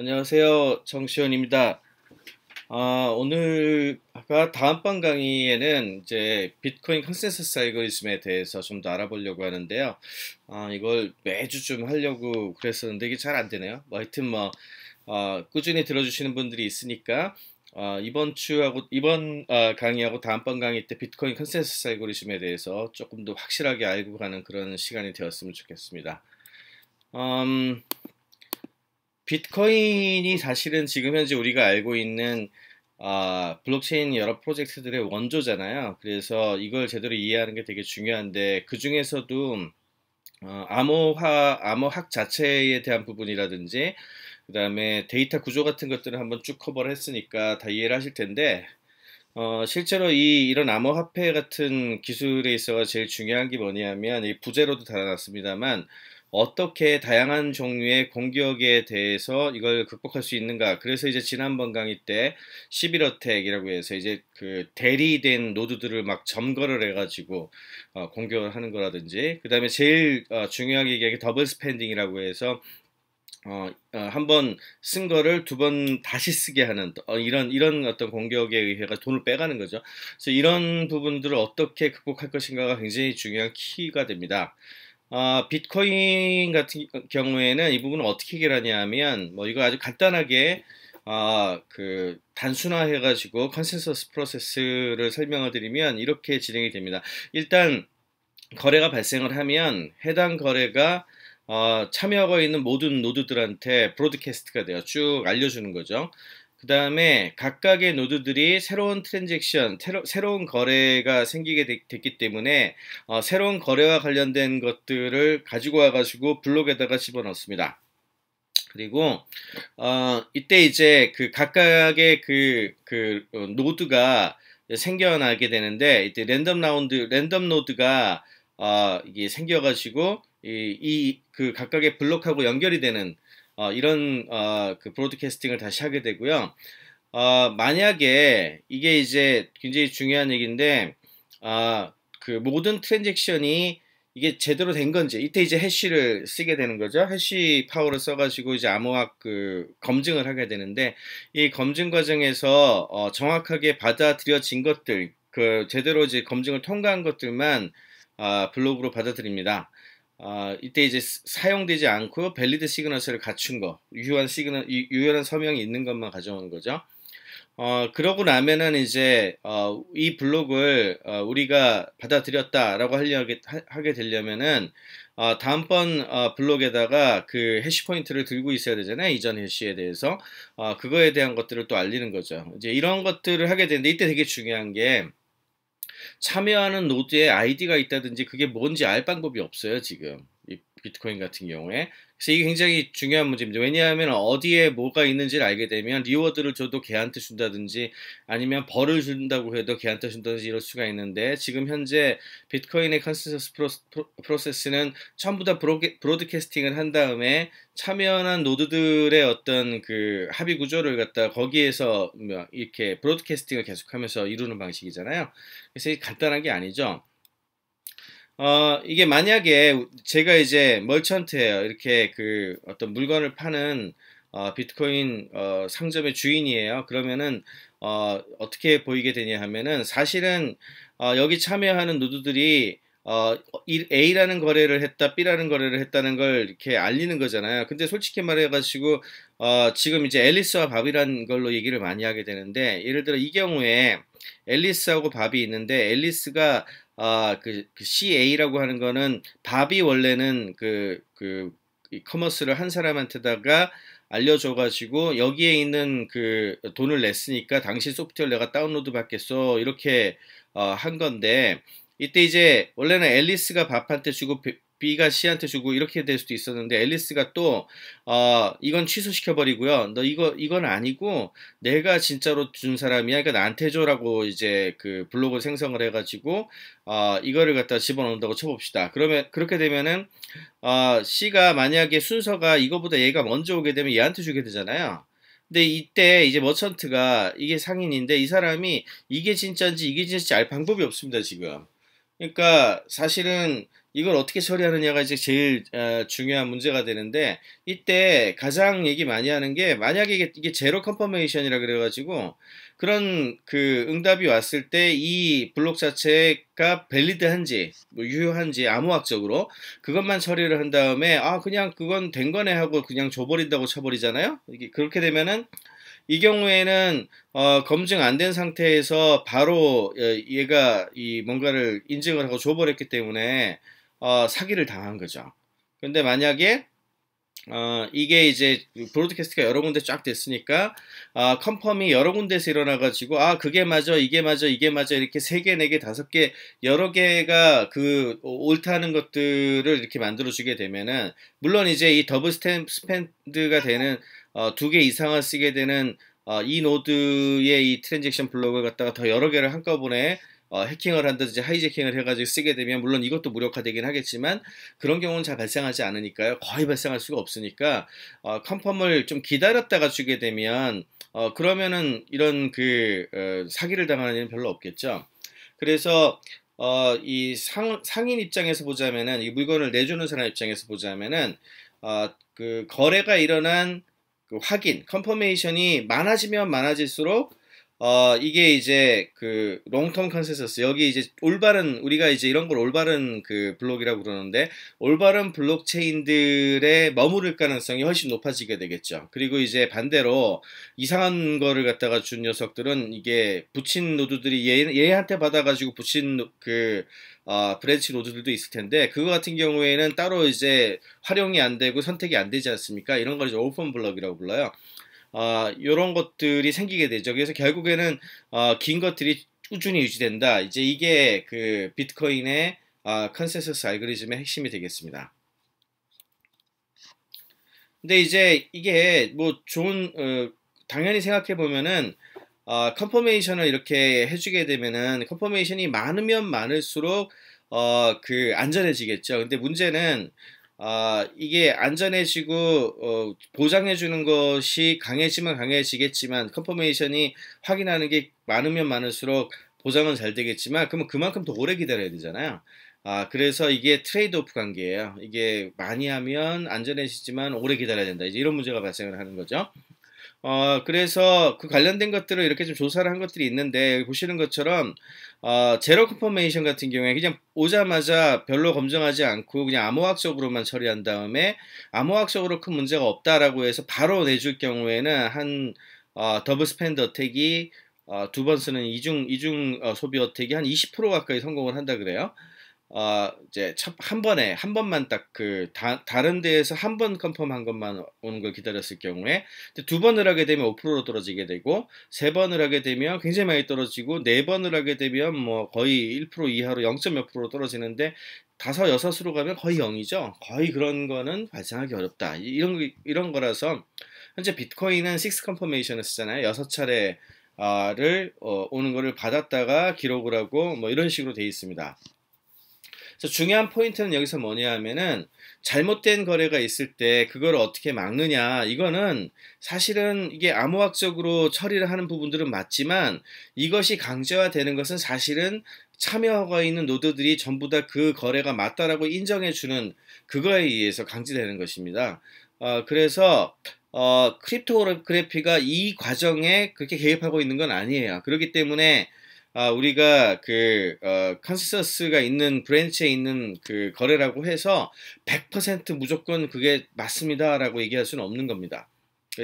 안녕하세요. 정시원입니다 아, 오늘 아까 다음 번 강의에는 이제 비트코인 컨센서스 알고리즘에 대해서 좀 더 알아보려고 하는데요. 아, 이걸 매주 좀 하려고 그랬었는데 이게 잘 안 되네요. 뭐 하여튼 뭐 어, 꾸준히 들어주시는 분들이 있으니까 아, 이번 주하고 이번 어, 강의하고 다음 번 강의 때 비트코인 컨센서스 알고리즘에 대해서 조금 더 확실하게 알고 가는 그런 시간이 되었으면 좋겠습니다. 음, 비트코인이 사실은 지금 현재 우리가 알고 있는 아, 블록체인 여러 프로젝트들의 원조잖아요. 그래서 이걸 제대로 이해하는 게 되게 중요한데 그 중에서도 어, 암호화 암호학 자체에 대한 부분이라든지 그다음에 데이터 구조 같은 것들을 한번 쭉 커버를 했으니까 다 이해를 하실 텐데 어, 실제로 이 이런 암호화폐 같은 기술에 있어서 제일 중요한 게 뭐냐면 이 부제로도 달아놨습니다만 어떻게 다양한 종류의 공격에 대해서 이걸 극복할 수 있는가. 그래서 이제 지난번 강의 때 11어택이라고 해서 이제 그 대리된 노드들을 막 점거를 해가지고 어, 공격을 하는 거라든지, 그 다음에 제일 어, 중요하게 얘기하기 더블 스펜딩이라고 해서 어, 어 한 번 쓴 거를 두 번 다시 쓰게 하는 어, 이런 이런 어떤 공격에 의해가 돈을 빼가는 거죠. 그래서 이런 부분들을 어떻게 극복할 것인가가 굉장히 중요한 키가 됩니다. 어, 비트코인 같은 경우에는 이 부분을 어떻게 해결하냐면 뭐 이거 아주 간단하게 어, 그 단순화해가지고 컨센서스 프로세스를 설명을 드리면 이렇게 진행이 됩니다. 일단 거래가 발생을 하면 해당 거래가 어, 참여하고 있는 모든 노드들한테 브로드캐스트가 되어 쭉 알려주는 거죠. 그 다음에 각각의 노드들이 새로운 트랜잭션, 새로, 새로운 거래가 생기게 됐, 기 때문에 어, 새로운 거래와 관련된 것들을 가지고 와가지고 블록에다가 집어넣습니다. 그리고 어, 이때 이제 그 각각의 그, 그 어, 노드가 생겨나게 되는데 이때 랜덤 라운드, 랜덤 노드가 어, 이게 생겨가지고 이그 각각의 블록하고 연결이 되는 어, 이런 어, 그 브로드캐스팅을 다시 하게 되고요. 어, 만약에 이게 이제 굉장히 중요한 얘기인데 아, 그 모든 트랜잭션이 이게 제대로 된 건지 이때 이제 해시를 쓰게 되는 거죠. 해시 파워를 써가지고 이제 암호학 그 검증을 하게 되는데 이 검증 과정에서 어, 정확하게 받아들여진 것들 그 제대로 이제 검증을 통과한 것들만 아, 블로그로 받아들입니다. 어, 이때 이제 사용되지 않고 밸리드 시그너스를 갖춘 거 유효한 시그너 유효한 서명이 있는 것만 가져오는 거죠. 어, 그러고 나면은 이제 어, 이 블록을 어, 우리가 받아들였다라고 하게, 하게 되려면은 어, 다음번 어, 블록에다가 그 해시 포인트를 들고 있어야 되잖아요. 이전 해시에 대해서 어, 그거에 대한 것들을 또 알리는 거죠. 이제 이런 것들을 하게 되는데 이때 되게 중요한 게 참여하는 노드에 아이디가 있다든지 그게 뭔지 알 방법이 없어요, 지금. 비트코인 같은 경우에 그래서 이게 굉장히 중요한 문제입니다. 왜냐하면 어디에 뭐가 있는지를 알게 되면 리워드를 줘도 걔한테 준다든지 아니면 벌을 준다고 해도 걔한테 준다든지 이럴 수가 있는데 지금 현재 비트코인의 컨센서스 프로세스는 전부 다브로 브로드캐스팅을 한 다음에 참여한 노드들의 어떤 그 합의 구조를 갖다 거기에서 뭐 이렇게 브로드캐스팅을 계속하면서 이루는 방식이잖아요. 그래서 간단한 게 아니죠. 어, 이게 만약에 제가 이제 멀천트예요. 이렇게 그 어떤 물건을 파는 어, 비트코인 어, 상점의 주인이에요. 그러면은 어, 어떻게 보이게 되냐 하면은 사실은 어, 여기 참여하는 노드들이 어, A라는 거래를 했다, B라는 거래를 했다는 걸 이렇게 알리는 거잖아요. 근데 솔직히 말해가지고, 어, 지금 이제 앨리스와 밥이라는 걸로 얘기를 많이 하게 되는데, 예를 들어 이 경우에 앨리스하고 밥이 있는데, 앨리스가 아그 그, 그 CA라고 하는 거는 밥이 원래는 그그 그 이 커머스를 한 사람한테다가 알려줘가지고 여기에 있는 그 돈을 냈으니까 당신 소프트웨어 내가 다운로드 받겠어 이렇게 어, 한 건데 이때 이제 원래는 앨리스가 밥한테 주고 B가 C한테 주고 이렇게 될 수도 있었는데 앨리스가 또 어, 이건 취소시켜 버리고요. 너 이거 이건 아니고 내가 진짜로 준 사람이야. 그러니까 나한테 줘라고 이제 그 블로그 생성을 해가지고 어, 이거를 갖다 집어넣는다고 쳐봅시다. 그러면 그렇게 되면은 어, C가 만약에 순서가 이거보다 얘가 먼저 오게 되면 얘한테 주게 되잖아요. 근데 이때 이제 머천트가 이게 상인인데 이 사람이 이게 진짜인지 이게 진짜인지 알 방법이 없습니다 지금. 그러니까 사실은 이걸 어떻게 처리하느냐가 이제 제일 어, 중요한 문제가 되는데 이때 가장 얘기 많이 하는 게 만약에 이게, 이게 제로 컴퍼메이션이라 그래가지고 그런 그 응답이 왔을 때 이 블록 자체가 밸리드한지 뭐 유효한지 암호학적으로 그것만 처리를 한 다음에 아 그냥 그건 된 거네 하고 그냥 줘버린다고 쳐버리잖아요 이게 그렇게 되면은 이 경우에는 어, 검증 안 된 상태에서 바로 어, 얘가 이 뭔가를 인증을 하고 줘버렸기 때문에 어, 사기를 당한 거죠. 근데 만약에 어, 이게 이제 브로드캐스트가 여러 군데 쫙 됐으니까 아, 컨펌이 여러 군데서 일어나가지고 아 그게 맞아 이게 맞아 이게 맞아 이렇게 세 개, 네 개, 다섯 개 여러 개가 그 옳다는 것들을 이렇게 만들어주게 되면은 물론 이제 이 더블 스탬 스팬드가 되는 어, 두 개 이상을 쓰게 되는 어, 이 노드의 이 트랜잭션 블록을 갖다가 더 여러 개를 한꺼번에 어, 해킹을 한다든지 하이제킹을 해가지고 쓰게 되면 물론 이것도 무력화되긴 하겠지만 그런 경우는 잘 발생하지 않으니까요. 거의 발생할 수가 없으니까 어, 컨펌을 좀 기다렸다가 주게 되면 어, 그러면은 이런 그 어, 사기를 당하는 일은 별로 없겠죠. 그래서 어, 이 상, 상인 입장에서 보자면은 이 물건을 내주는 사람 입장에서 보자면은 어, 그 거래가 일어난 그 확인, 컨퍼메이션이 많아지면 많아질수록 어, 이게 이제 그 롱텀 컨센서스 여기 이제 올바른 우리가 이제 이런 걸 올바른 그 블록이라고 그러는데 올바른 블록체인들의 머무를 가능성이 훨씬 높아지게 되겠죠. 그리고 이제 반대로 이상한 거를 갖다가 준 녀석들은 이게 붙인 노드들이 얘, 얘한테 받아가지고 붙인 그 어, 브랜치 노드들도 있을 텐데 그거 같은 경우에는 따로 이제 활용이 안 되고 선택이 안 되지 않습니까? 이런 걸 이제 오픈 블록이라고 불러요. 아, 이런 것들이 생기게 되죠. 그래서 결국에는 어, 긴 것들이 꾸준히 유지된다. 이제 이게 그 비트코인의 아, 컨센서스 알고리즘의 핵심이 되겠습니다. 근데 이제 이게 뭐 좋은 어, 당연히 생각해 보면은 어, 컨포메이션을 이렇게 해주게 되면은 컨포메이션이 많으면 많을수록 어, 그 안전해지겠죠. 근데 문제는 아, 이게 안전해지고 어, 보장해 주는 것이 강해지면 강해지겠지만 컨포메이션이 확인하는 게 많으면 많을수록 보장은 잘 되겠지만 그러면 그만큼 더 오래 기다려야 되잖아요. 아, 그래서 이게 트레이드오프 관계예요. 이게 많이 하면 안전해지지만 오래 기다려야 된다. 이제 이런 문제가 발생을 하는 거죠. 어, 그래서 그 관련된 것들을 이렇게 좀 조사를 한 것들이 있는데, 보시는 것처럼, 어, 제로 컨퍼메이션 같은 경우에 그냥 오자마자 별로 검증하지 않고 그냥 암호학적으로만 처리한 다음에 암호학적으로 큰 문제가 없다라고 해서 바로 내줄 경우에는 한, 어, 더블 스펜드 어택이 어, 두 번 쓰는 이중, 이중 어, 소비 어택이 한 20% 가까이 성공을 한다 그래요. 어, 이제 첫, 한 번에 한 번만 딱 그 다른 데에서 한 번 컨펌한 것만 오는 걸 기다렸을 경우에 두 번을 하게 되면 5%로 떨어지게 되고 세 번을 하게 되면 굉장히 많이 떨어지고 네 번을 하게 되면 뭐 거의 1% 이하로 0.몇 프로 떨어지는데 다섯 여섯으로 가면 거의 0이죠. 거의 그런 거는 발생하기 어렵다. 이런 이런 거라서 현재 비트코인은 식스 컨퍼메이션을 쓰잖아요. 여섯 차례를 아 어, 오는 거를 받았다가 기록을 하고 뭐 이런 식으로 돼 있습니다. 그래서 중요한 포인트는 여기서 뭐냐 하면은 잘못된 거래가 있을 때 그걸 어떻게 막느냐 이거는 사실은 이게 암호학적으로 처리를 하는 부분들은 맞지만 이것이 강제화되는 것은 사실은 참여하고 있는 노드들이 전부 다 그 거래가 맞다라고 인정해주는 그거에 의해서 강제되는 것입니다. 어, 그래서 어, 크립토그래피가 이 과정에 그렇게 개입하고 있는 건 아니에요. 그렇기 때문에 아, 우리가 그, 어, 컨센서스가 있는 브랜치에 있는 그 거래라고 해서 100% 무조건 그게 맞습니다라고 얘기할 수는 없는 겁니다.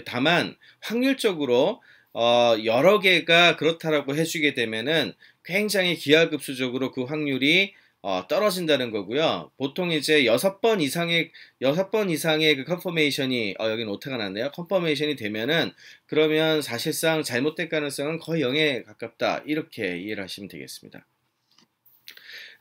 다만, 확률적으로, 어, 여러 개가 그렇다라고 해주게 되면은 굉장히 기하급수적으로 그 확률이 어, 떨어진다는 거고요. 보통 이제 여섯 번 이상의 여섯 번 이상의 그 컨퍼메이션이 어여기 오타가 났네요. 컨퍼메이션이 되면은 그러면 사실상 잘못될 가능성은 거의 0에 가깝다. 이렇게 이해를 하시면 되겠습니다.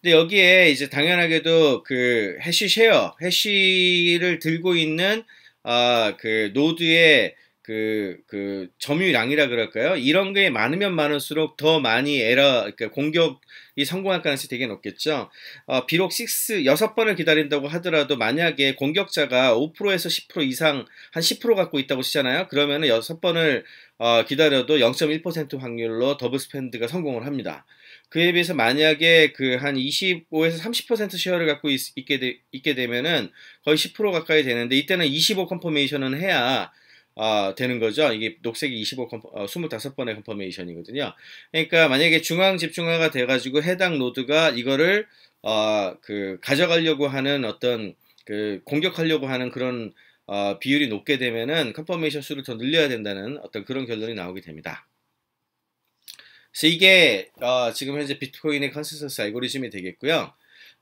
근데 여기에 이제 당연하게도 그 해시 쉐어, 해시를 들고 있는 아그 어, 노드의 그, 그, 점유량이라 그럴까요? 이런 게 많으면 많을수록 더 많이 에러, 그러니까 공격이 성공할 가능성이 되게 높겠죠. 어, 비록 6, 6번을 기다린다고 하더라도 만약에 공격자가 5%에서 10% 이상, 한 10% 갖고 있다고 치잖아요? 그러면 6번을 어, 기다려도 0.1% 확률로 더블 스펜드가 성공을 합니다. 그에 비해서 만약에 그 한 25에서 30% 쉐어를 갖고 있, 게 되, 있게 되면은 거의 10% 가까이 되는데 이때는 25 컨포메이션은 해야 아, 되는 거죠. 이게 녹색이 25 컴포, 어, 25번의 컨퍼메이션이거든요. 그러니까 만약에 중앙 집중화가 돼가지고 해당 노드가 이거를 어, 그 가져가려고 하는 어떤 그 공격하려고 하는 그런 어, 비율이 높게 되면은 컨퍼메이션 수를 더 늘려야 된다는 어떤 그런 결론이 나오게 됩니다. 그래서 이게 어, 지금 현재 비트코인의 컨센서스 알고리즘이 되겠고요.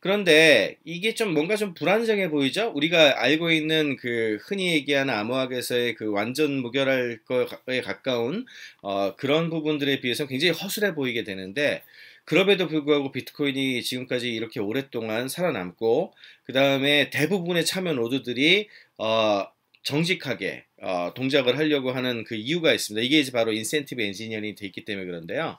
그런데 이게 좀 뭔가 좀 불안정해 보이죠? 우리가 알고 있는 그 흔히 얘기하는 암호학에서의 그 완전 무결할 거에 가까운 어, 그런 부분들에 비해서 굉장히 허술해 보이게 되는데 그럼에도 불구하고 비트코인이 지금까지 이렇게 오랫동안 살아남고 그 다음에 대부분의 참여 노드들이 어, 정직하게 어, 동작을 하려고 하는 그 이유가 있습니다. 이게 이제 바로 인센티브 엔지니어링이 되어 있기 때문에 그런데요.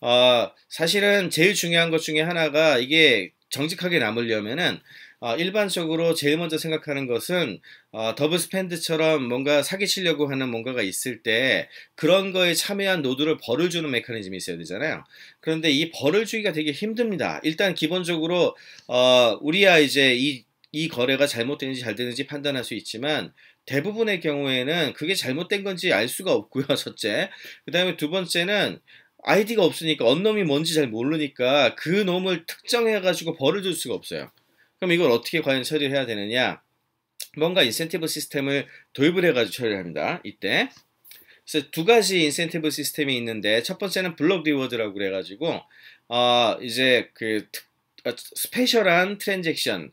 어, 사실은 제일 중요한 것 중에 하나가 이게 정직하게 남으려면은 어, 일반적으로 제일 먼저 생각하는 것은 어, 더블 스펜드처럼 뭔가 사기치려고 하는 뭔가가 있을 때 그런 거에 참여한 노드를 벌을 주는 메커니즘이 있어야 되잖아요. 그런데 이 벌을 주기가 되게 힘듭니다. 일단 기본적으로 어, 우리야 이제 이, 이 거래가 잘못되는지 잘 되는지 판단할 수 있지만 대부분의 경우에는 그게 잘못된 건지 알 수가 없고요. 첫째. 그 다음에 두 번째는 아이디가 없으니까 언놈이 뭔지 잘 모르니까 그 놈을 특정해가지고 벌을 줄 수가 없어요. 그럼 이걸 어떻게 과연 처리해야 되느냐? 뭔가 인센티브 시스템을 도입을 해가지고 처리를 합니다. 이때. 그래서 두 가지 인센티브 시스템이 있는데 첫 번째는 블록 리워드라고 그래가지고 어, 이제 그 어, 스페셜한 트랜잭션을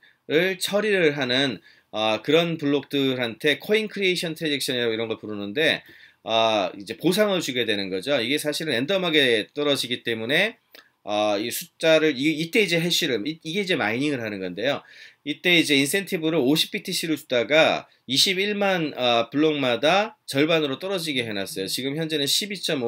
처리를 하는 어, 그런 블록들한테 코인 크리에이션 트랜잭션이라고 이런 걸 부르는데 아, 이제 보상을 주게 되는 거죠. 이게 사실은 랜덤하게 떨어지기 때문에 아, 이 숫자를 이, 이때 이제 해시름 이, 게 이제 마이닝을 하는 건데요. 이때 이제 인센티브를 50BTC를 주다가 21만 아, 블록마다 절반으로 떨어지게 해놨어요. 지금 현재는 12.5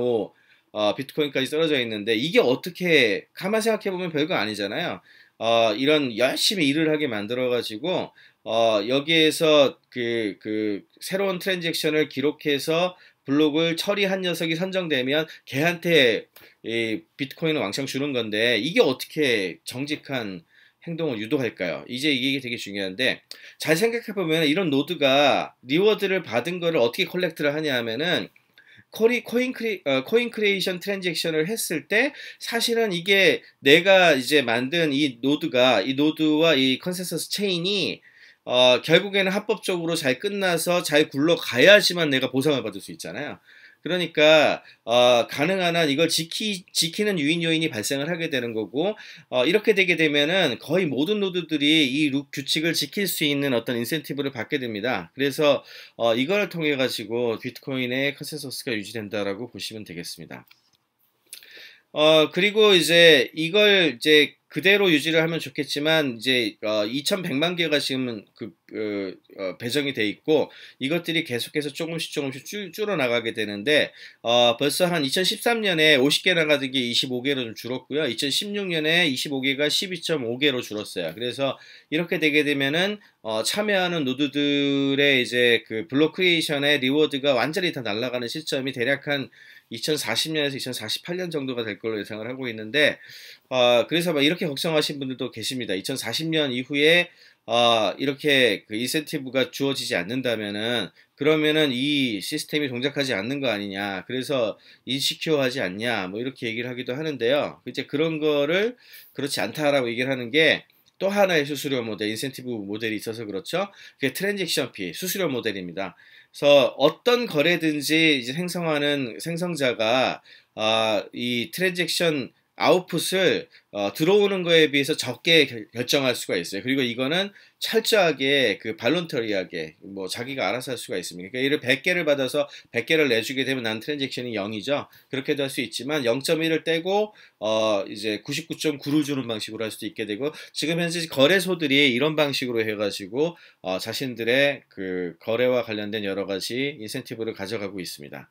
어, 아, 비트코인까지 떨어져 있는데 이게 어떻게 가만 생각해 보면 별거 아니잖아요. 어, 이런 열심히 일을 하게 만들어 가지고 어, 여기에서 그, 그 새로운 트랜잭션을 기록해서 블록을 처리한 녀석이 선정되면 걔한테 이 비트코인을 왕창 주는 건데 이게 어떻게 정직한 행동을 유도할까요? 이제 이게 되게 중요한데 잘 생각해 보면 이런 노드가 리워드를 받은 거를 어떻게 컬렉트를 하냐 하면은 코리, 코인, 크리, 어, 코인 크리에이션 트랜잭션을 했을 때 사실은 이게 내가 이제 만든 이 노드가 이 노드와 이 컨센서스 체인이 어, 결국에는 합법적으로 잘 끝나서 잘 굴러가야지만 내가 보상을 받을 수 있잖아요. 그러니까 어, 가능한 한 이걸 지키, 지키는 유인 요인이 발생을 하게 되는 거고 어, 이렇게 되게 되면은 거의 모든 노드들이 이 룩 규칙을 지킬 수 있는 어떤 인센티브를 받게 됩니다. 그래서 어, 이걸 통해 가지고 비트코인의 컨센서스가 유지된다라고 보시면 되겠습니다. 어, 그리고 이제 이걸 이제 그대로 유지를 하면 좋겠지만 이제 어, 2,100만 개가 지금 그, 그 어, 배정이 돼 있고 이것들이 계속해서 조금씩 조금씩 줄, 줄어나가게 되는데 어, 벌써 한 2013년에 50개 나가던 게 25개로 좀 줄었고요. 2016년에 25개가 12.5개로 줄었어요. 그래서 이렇게 되게 되면은 어, 참여하는 노드들의 이제 그 블록 크리에이션의 리워드가 완전히 다 날아가는 시점이 대략 한 2040년에서 2048년 정도가 될 걸로 예상을 하고 있는데 어, 그래서 막 이렇게 걱정하신 분들도 계십니다. 2040년 이후에 어, 이렇게 그 인센티브가 주어지지 않는다면은 그러면은 이 시스템이 동작하지 않는 거 아니냐. 그래서 인시큐어하지 않냐. 뭐 이렇게 얘기를 하기도 하는데요. 이제 그런 거를 그렇지 않다라고 얘기를 하는 게 또 하나의 수수료 모델, 인센티브 모델이 있어서 그렇죠. 그게 트랜잭션 피, 수수료 모델입니다. 그래서 어떤 거래든지 이제 생성하는 생성자가 아, 이 트랜잭션 아웃풋을 어, 들어오는 거에 비해서 적게 결, 정할 수가 있어요. 그리고 이거는 철저하게 그 발론터리하게 뭐 자기가 알아서 할 수가 있습니다. 그러니까 이를 100개를 받아서 100개를 내주게 되면 난 트랜잭션이 0이죠. 그렇게도 할 수 있지만 0.1을 떼고 어 이제 99.9를 주는 방식으로 할 수도 있게 되고 지금 현재 거래소들이 이런 방식으로 해가지고 어, 자신들의 그 거래와 관련된 여러 가지 인센티브를 가져가고 있습니다.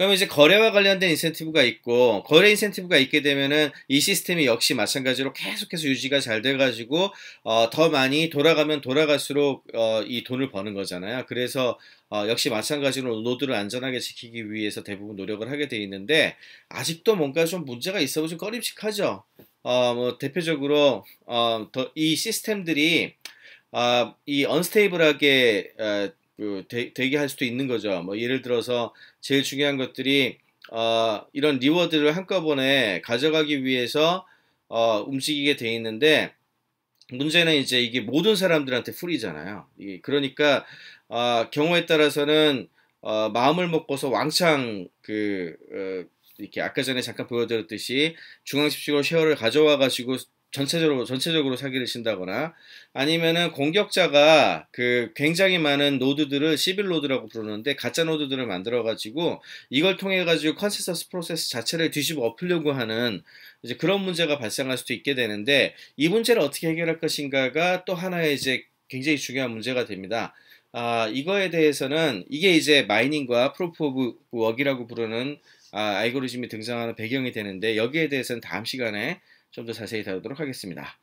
그러면 이제 거래와 관련된 인센티브가 있고 거래 인센티브가 있게 되면은 이 시스템이 역시 마찬가지로 계속해서 유지가 잘 돼가지고 어, 더 많이 돌아가면 돌아갈수록 어, 이 돈을 버는 거잖아요. 그래서 어, 역시 마찬가지로 로드를 안전하게 지키기 위해서 대부분 노력을 하게 돼 있는데 아직도 뭔가 좀 문제가 있어 보좀 꺼림칙하죠. 어, 뭐 대표적으로 어, 더, 이 시스템들이 아, 이 언스테이블하게 어, 그 대, 대기할 수도 있는 거죠. 뭐 예를 들어서 제일 중요한 것들이 어, 이런 리워드를 한꺼번에 가져가기 위해서 어, 움직이게 돼 있는데 문제는 이제 이게 모든 사람들한테 풀이잖아요. 그러니까 어, 경우에 따라서는 어, 마음을 먹고서 왕창 그 어, 이렇게 아까 전에 잠깐 보여드렸듯이 중앙집시고 쉐어를 가져와 가지고 전체적으로 전체적으로 사기를 친다거나 아니면은 공격자가 그 굉장히 많은 노드들을 시빌 노드라고 부르는데 가짜 노드들을 만들어 가지고 이걸 통해 가지고 컨센서스 프로세스 자체를 뒤집어 엎으려고 하는 이제 그런 문제가 발생할 수도 있게 되는데 이 문제를 어떻게 해결할 것인가가 또 하나의 이제 굉장히 중요한 문제가 됩니다. 아, 이거에 대해서는 이게 이제 마이닝과 프로프 오브 웍이라고 부르는 아, 알고리즘이 등장하는 배경이 되는데 여기에 대해서는 다음 시간에 좀더 자세히 다루도록 하겠습니다.